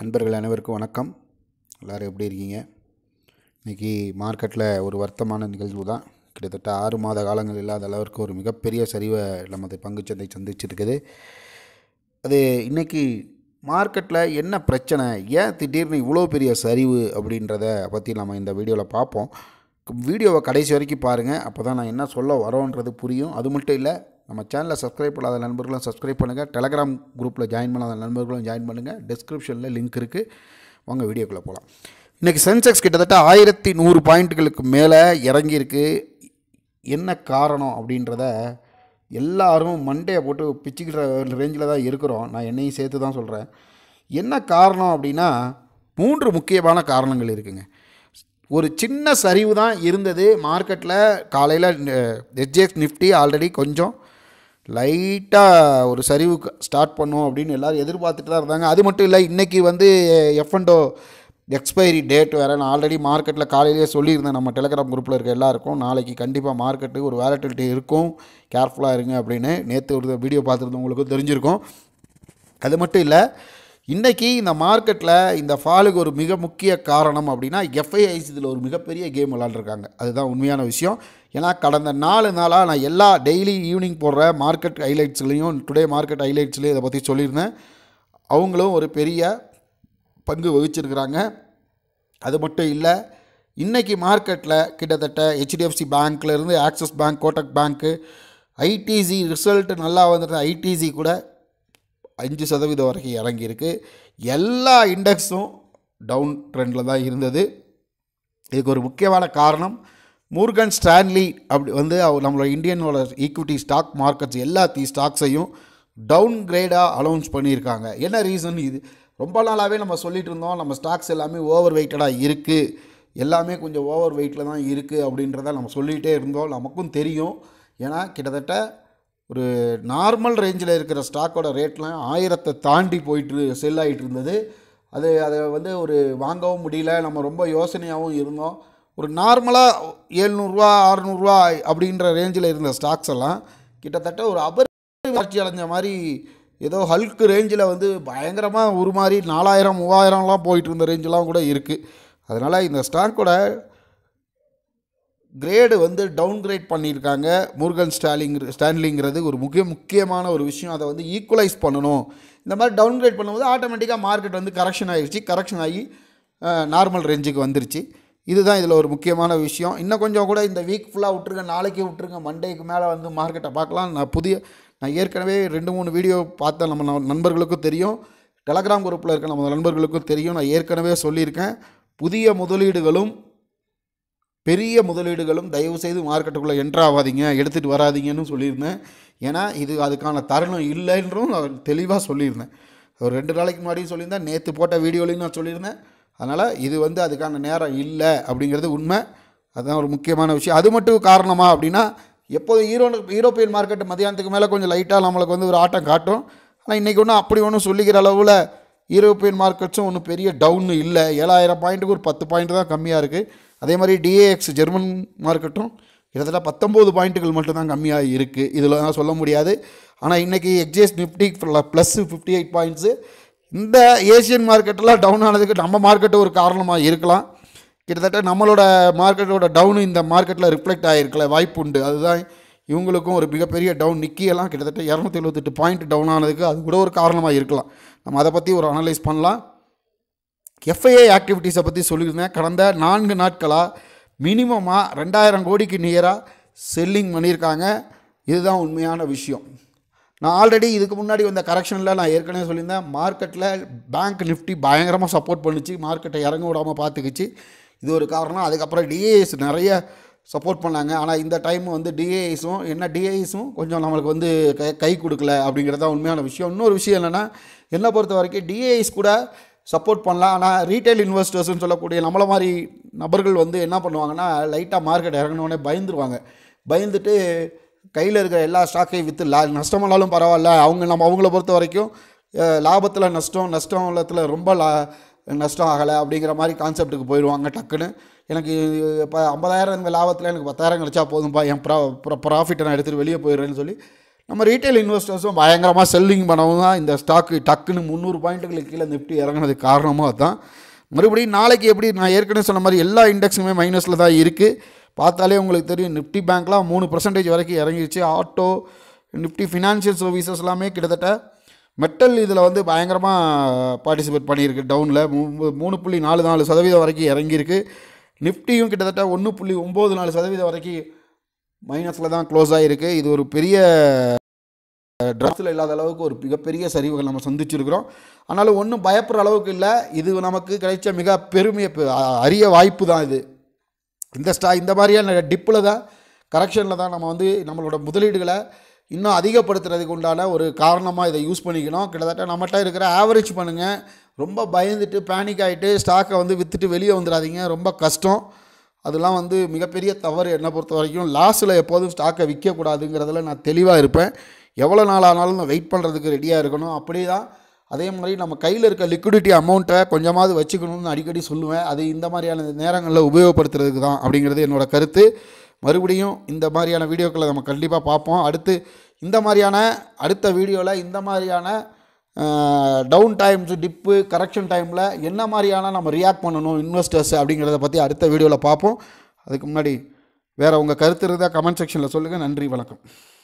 நண்பர்கள் அனைவருக்கும் வணக்கம் எல்லோரும் எப்படி இருக்கீங்க இன்றைக்கி மார்க்கெட்டில் ஒரு வருத்தமான நிகழ்வு தான் கிட்டத்தட்ட ஆறு மாத காலங்கள் இல்லாத அளவிற்கு ஒரு மிகப்பெரிய சரிவை நமது பங்குச்சந்தை சந்திச்சிருக்குது அது இன்றைக்கி மார்க்கெட்டில் என்ன பிரச்சனை ஏன் திடீர்னு இவ்வளோ பெரிய சரிவு அப்படின்றத பற்றி நம்ம இந்த வீடியோவில் பார்ப்போம் வீடியோவை கடைசி வரைக்கும் பாருங்கள் அப்போ தான் நான் என்ன சொல்ல வரோன்றது புரியும் அது மட்டும் இல்லை நம்ம சேனலை சப்ஸ்கிரைப் பண்ணாத நண்பர்களும் சப்ஸ்கிரைப் பண்ணுங்கள் டெலகிராம் குரூப்பில் ஜாயின் பண்ணாத நண்பர்களும் ஜாயின் பண்ணுங்கள் டிஸ்கிரிப்ஷனில் லிங்க் இருக்குது வாங்க வீடியோக்குள்ளே போகலாம் இன்றைக்கி சென்செக்ஸ் கிட்டத்தட்ட ஆயிரத்தி நூறு பாயிண்ட்டுகளுக்கு மேலே இறங்கியிருக்கு என்ன காரணம் அப்படின்றத எல்லாரும் மண்டையை போட்டு பிச்சுக்கிற ரேஞ்சில் தான் இருக்கிறோம் நான் என்னையும் சேர்த்து தான் சொல்கிறேன் என்ன காரணம் அப்படின்னா மூன்று முக்கியமான காரணங்கள் இருக்குங்க ஒரு சின்ன சரிவு தான் இருந்தது மார்க்கெட்டில் காலையில் எஸ்ஜிஎக்ஸ் நிஃப்டி ஆல்ரெடி கொஞ்சம் லைட்டாக ஒரு சரிவுக்கு ஸ்டார்ட் பண்ணும் அப்படின்னு எல்லோரும் எதிர்பார்த்துட்டு தான் இருந்தாங்க அது மட்டும் இல்லை இன்றைக்கி வந்து எஃப்என்டோ எக்ஸ்பைரி டேட் வேறு நான் ஆல்ரெடி மார்க்கெட்டில் காலையிலேயே சொல்லியிருந்தேன் நம்ம டெலிகிராம் குரூப்பில் இருக்க எல்லாருக்கும் நாளைக்கு கண்டிப்பாக மார்க்கெட்டு ஒரு வேலட்டிலிட்டி இருக்கும் கேர்ஃபுல்லாக இருங்க அப்படின்னு நேற்று ஒரு வீடியோ பார்த்துருந்தவங்களுக்கும் தெரிஞ்சிருக்கும் அது மட்டும் இல்லை இன்றைக்கி இந்த மார்க்கெட்டில் இந்த ஃபாலுக்கு ஒரு மிக முக்கிய காரணம் அப்படின்னா எஃப்ஐஐஸ் இதில் ஒரு மிகப்பெரிய கேம் விளாண்டுருக்காங்க அதுதான் உண்மையான விஷயம் ஏன்னா கடந்த நாலு நாளாக நான் எல்லா டெய்லி ஈவினிங் போடுற மார்க்கெட் ஹைலைட்ஸ்லேயும் டுடே மார்க்கெட் ஹைலைட்ஸ்லேயும் இதை பற்றி சொல்லியிருந்தேன் அவங்களும் ஒரு பெரிய பங்கு வகிச்சிருக்கிறாங்க அது மட்டும் இல்லை இன்றைக்கி மார்க்கெட்டில் கிட்டத்தட்ட ஹெச்டிஎஃப்சி பேங்க்லேருந்து ஆக்சிஸ் பேங்க் கோட்டக் பேங்க்கு ஐடிசி ரிசல்ட் நல்லா வந்துருந்த ஐடிசி கூட அஞ்சு சதவீதம் வரைக்கும் இறங்கியிருக்கு எல்லா இண்டெக்ஸும் டவுன் ட்ரெண்டில் தான் இருந்தது இதுக்கு ஒரு முக்கியமான காரணம் மூர்கன் ஸ்டான்லி அப்படி வந்து அவர் நம்மளோட இந்தியனோட ஈக்விட்டி ஸ்டாக் மார்க்கெட்ஸ் எல்லாத்தையும் ஸ்டாக்ஸையும் டவுன் கிரேடாக அலௌன்ஸ் பண்ணியிருக்காங்க என்ன ரீசன் இது ரொம்ப நாளாகவே நம்ம சொல்லிகிட்டு இருந்தோம் நம்ம ஸ்டாக்ஸ் எல்லாமே ஓவர் வெயிட்டடாக இருக்குது எல்லாமே கொஞ்சம் ஓவர் வெயிட்டில் தான் இருக்குது அப்படின்றத நம்ம சொல்லிகிட்டே இருந்தோம் நமக்கும் தெரியும் ஏன்னா கிட்டத்தட்ட ஒரு நார்மல் ரேஞ்சில் இருக்கிற ஸ்டாக்கோட ரேட்லாம் ஆயிரத்தை தாண்டி போயிட்டு செல் ஆகிட்டு இருந்தது அது அதை வந்து ஒரு வாங்கவும் முடியல நம்ம ரொம்ப யோசனையாகவும் இருந்தோம் ஒரு நார்மலாக ஏழ்நூறுரூவா அறநூறுவா அப்படின்ற ரேஞ்சில் இருந்த ஸ்டாக்ஸ் எல்லாம் கிட்டத்தட்ட ஒரு அபரி வளர்ச்சி அடைஞ்ச மாதிரி ஏதோ ஹல்க்கு ரேஞ்சில் வந்து பயங்கரமாக ஒரு மாதிரி நாலாயிரம் மூவாயிரம்லாம் போயிட்டு இருந்த ரேஞ்செலாம் கூட இருக்குது அதனால் இந்த ஸ்டாக்கோட கிரேடு வந்து டவுன் கிரேட் பண்ணியிருக்காங்க முருகன் ஸ்டாலிங் ஸ்டான்லிங்கிறது ஒரு முக்கிய முக்கியமான ஒரு விஷயம் அதை வந்து ஈக்குவலைஸ் பண்ணணும் இந்த மாதிரி டவுன் கிரேட் பண்ணும்போது ஆட்டோமேட்டிக்காக மார்க்கெட் வந்து கரெக்ஷன் ஆகிடுச்சு கரெக்ஷன் ஆகி நார்மல் ரேஞ்சுக்கு வந்துருச்சு இதுதான் இதில் ஒரு முக்கியமான விஷயம் இன்னும் கொஞ்சம் கூட இந்த வீக் ஃபுல்லாக விட்ருங்க நாளைக்கே விட்ருங்க மண்டேக்கு மேலே வந்து மார்க்கெட்டை பார்க்கலாம் நான் புதிய நான் ஏற்கனவே ரெண்டு மூணு வீடியோ பார்த்தேன் நம்ம நண்பர்களுக்கும் தெரியும் டெலகிராம் குரூப்பில் இருக்க நம்ம நண்பர்களுக்கும் தெரியும் நான் ஏற்கனவே சொல்லியிருக்கேன் புதிய முதலீடுகளும் பெரிய முதலீடுகளும் தயவுசெய்து மார்க்கெட்டுக்குள்ளே என்ட்ராகாதீங்க எடுத்துகிட்டு வராதிங்கன்னு சொல்லியிருந்தேன் ஏன்னா இது அதுக்கான தருணம் இல்லைன்றும் நான் தெளிவாக சொல்லியிருந்தேன் ஒரு ரெண்டு நாளைக்கு முன்னாடியும் சொல்லியிருந்தேன் நேற்று போட்ட வீடியோலையும் நான் சொல்லியிருந்தேன் அதனால் இது வந்து அதுக்கான நேரம் இல்லை அப்படிங்கிறது உண்மை அதுதான் ஒரு முக்கியமான விஷயம் அது மட்டும் காரணமாக அப்படின்னா எப்போது ஈரோ யூரோப்பியன் மார்க்கெட் மதியானத்துக்கு மேலே கொஞ்சம் லைட்டாக நம்மளுக்கு வந்து ஒரு ஆட்டம் காட்டும் ஆனால் இன்றைக்கி ஒன்றும் அப்படி ஒன்றும் சொல்லிக்கிற அளவில் யூரோப்பியன் மார்க்கெட்ஸும் ஒன்றும் பெரிய டவுன் இல்லை ஏழாயிரம் பாயிண்ட்டுக்கு ஒரு பத்து பாயிண்ட் தான் கம்மியாக இருக்குது அதே மாதிரி டிஏஎக்ஸ் ஜெர்மன் மார்க்கெட்டும் கிட்டத்தட்ட பத்தொம்போது பாயிண்ட்டுகள் மட்டும்தான் கம்மியாக இருக்குது இதில் தான் சொல்ல முடியாது ஆனால் இன்றைக்கி எக்ஜேஸ் Nifty plus fifty eight points இந்த ஏசியன் மார்க்கெட்டெல்லாம் டவுன் ஆனதுக்கு நம்ம மார்க்கெட்டு ஒரு காரணமாக இருக்கலாம் கிட்டத்தட்ட நம்மளோட மார்க்கெட்டோட டவுனு இந்த மார்க்கெட்டில் ரிஃப்ளெக்ட் ஆகிருக்கல வாய்ப்பு உண்டு அதுதான் இவங்களுக்கும் ஒரு மிகப்பெரிய டவுன் நிக்கியெல்லாம் கிட்டத்தட்ட இரநூத்தி எழுபத்தெட்டு பாயிண்ட் டவுன் ஆனதுக்கு அது கூட ஒரு காரணமாக இருக்கலாம் நம்ம அதை பற்றி ஒரு அனலைஸ் பண்ணலாம் எஃப்ஐஏ ஆக்டிவிட்டீஸை பற்றி சொல்லியிருந்தேன் கடந்த நான்கு நாட்களாக மினிமமாக ரெண்டாயிரம் கோடிக்கு நியராக செல்லிங் பண்ணியிருக்காங்க இதுதான் உண்மையான விஷயம் நான் ஆல்ரெடி இதுக்கு முன்னாடி வந்த கரெக்ஷனில் நான் ஏற்கனவே சொல்லியிருந்தேன் மார்க்கெட்டில் பேங்க் நிஃப்டி பயங்கரமாக சப்போர்ட் பண்ணிச்சு மார்க்கெட்டை இறங்க விடாமல் பார்த்துக்குச்சு இது ஒரு காரணம் அதுக்கப்புறம் டிஏஎஸ் நிறைய சப்போர்ட் பண்ணாங்க ஆனால் இந்த டைம் வந்து டிஏஐஸும் என்ன டிஐஸும் கொஞ்சம் நம்மளுக்கு வந்து கை கை கொடுக்கல அப்படிங்கிறது தான் உண்மையான விஷயம் இன்னொரு விஷயம் என்னென்னா என்னை பொறுத்த வரைக்கும் டிஏஐஸ் கூட சப்போர்ட் பண்ணலாம் ஆனால் ரீட்டைல் இன்வெஸ்டர்ஸ்னு சொல்லக்கூடிய நம்மளை மாதிரி நபர்கள் வந்து என்ன பண்ணுவாங்கன்னா லைட்டாக மார்க்கெட் இறங்கினோடனே பயந்துருவாங்க பயந்துட்டு கையில் இருக்கிற எல்லா ஸ்டாக்கையும் விற்று லா நஷ்டமானாலும் பரவாயில்ல அவங்க நம்ம அவங்கள பொறுத்த வரைக்கும் லாபத்தில் நஷ்டம் நஷ்டம் உள்ளத்தில் ரொம்ப லா நஷ்டம் ஆகலை அப்படிங்கிற மாதிரி கான்செப்ட்டுக்கு போயிடுவாங்க டக்குன்னு எனக்கு இப்போ ஐம்பதாயிரம் லாபத்தில் எனக்கு பத்தாயிரம் கிடச்சா போதும்பா என் ப்ரா ப்ராஃபிட்டை நான் எடுத்துகிட்டு வெளியே போயிடுறேன்னு சொல்லி நம்ம ரீட்டைல் இன்வெஸ்டர்ஸும் பயங்கரமாக செல்லிங் பண்ணவும் தான் இந்த ஸ்டாக்கு டக்குன்னு முந்நூறு பாயிண்ட்டுகளுக்கு கீழே நிப்டி இறங்கினதுக்கு காரணமாக தான் மறுபடியும் நாளைக்கு எப்படி நான் ஏற்கனவே சொன்ன மாதிரி எல்லா இண்டெக்ஸுமே மைனஸில் தான் இருக்குது பார்த்தாலே உங்களுக்கு தெரியும் நிஃப்டி பேங்க்லாம் மூணு பர்சன்டேஜ் வரைக்கும் இறங்கிருச்சு ஆட்டோ நிஃப்டி ஃபினான்ஷியல் சர்வீசஸ் எல்லாமே கிட்டத்தட்ட மெட்டல் இதில் வந்து பயங்கரமாக பார்ட்டிசிபேட் பண்ணியிருக்கு டவுனில் மூணு புள்ளி நாலு நாலு சதவீதம் வரைக்கும் இறங்கியிருக்கு நிஃப்டியும் கிட்டத்தட்ட ஒன்று புள்ளி ஒம்பது நாலு சதவீதம் வரைக்கும் மைனஸில் தான் க்ளோஸ் ஆகிருக்கு இது ஒரு பெரிய ட்ரெஸ்ஸில் இல்லாத அளவுக்கு ஒரு மிகப்பெரிய சரிவுகள் நம்ம சந்திச்சிருக்கிறோம் ஆனாலும் ஒன்றும் பயப்படுற அளவுக்கு இல்லை இது நமக்கு கிடைச்ச மிக பெருமையை அரிய வாய்ப்பு தான் இது இந்த ஸ்டா இந்த மாதிரியான டிப்பில் தான் கரெக்ஷனில் தான் நம்ம வந்து நம்மளோட முதலீடுகளை இன்னும் அதிகப்படுத்துறதுக்கு உண்டான ஒரு காரணமாக இதை யூஸ் பண்ணிக்கணும் கிட்டத்தட்ட நம்மகிட்ட இருக்கிற ஆவரேஜ் பண்ணுங்கள் ரொம்ப பயந்துட்டு பேனிக் ஆகிட்டு ஸ்டாக்கை வந்து விற்றுட்டு வெளியே வந்துடாதீங்க ரொம்ப கஷ்டம் அதெல்லாம் வந்து மிகப்பெரிய தவறு என்னை பொறுத்த வரைக்கும் லாஸ்ட்டில் எப்போதும் ஸ்டாக்கை விற்கக்கூடாதுங்கிறதுல நான் தெளிவாக இருப்பேன் எவ்வளோ நாள் ஆனாலும் நான் வெயிட் பண்ணுறதுக்கு ரெடியாக இருக்கணும் அப்படி தான் அதே மாதிரி நம்ம கையில் இருக்க லிக்விடிட்டி அமௌண்ட்டை கொஞ்சமாவது வச்சுக்கணும்னு அடிக்கடி சொல்லுவேன் அது இந்த மாதிரியான நேரங்களில் உபயோகப்படுத்துறதுக்கு தான் அப்படிங்கிறது என்னோடய கருத்து மறுபடியும் இந்த மாதிரியான வீடியோக்களை நம்ம கண்டிப்பாக பார்ப்போம் அடுத்து இந்த மாதிரியான அடுத்த வீடியோவில் இந்த மாதிரியான டவுன் டைம்ஸு டிப்பு கரெக்ஷன் டைமில் என்ன மாதிரியான நம்ம ரியாக்ட் பண்ணணும் இன்வெஸ்டர்ஸ் அப்படிங்கிறத பற்றி அடுத்த வீடியோவில் பார்ப்போம் அதுக்கு முன்னாடி வேறு உங்கள் கருத்து இருந்தால் கமெண்ட் செக்ஷனில் சொல்லுங்கள் நன்றி வணக்கம்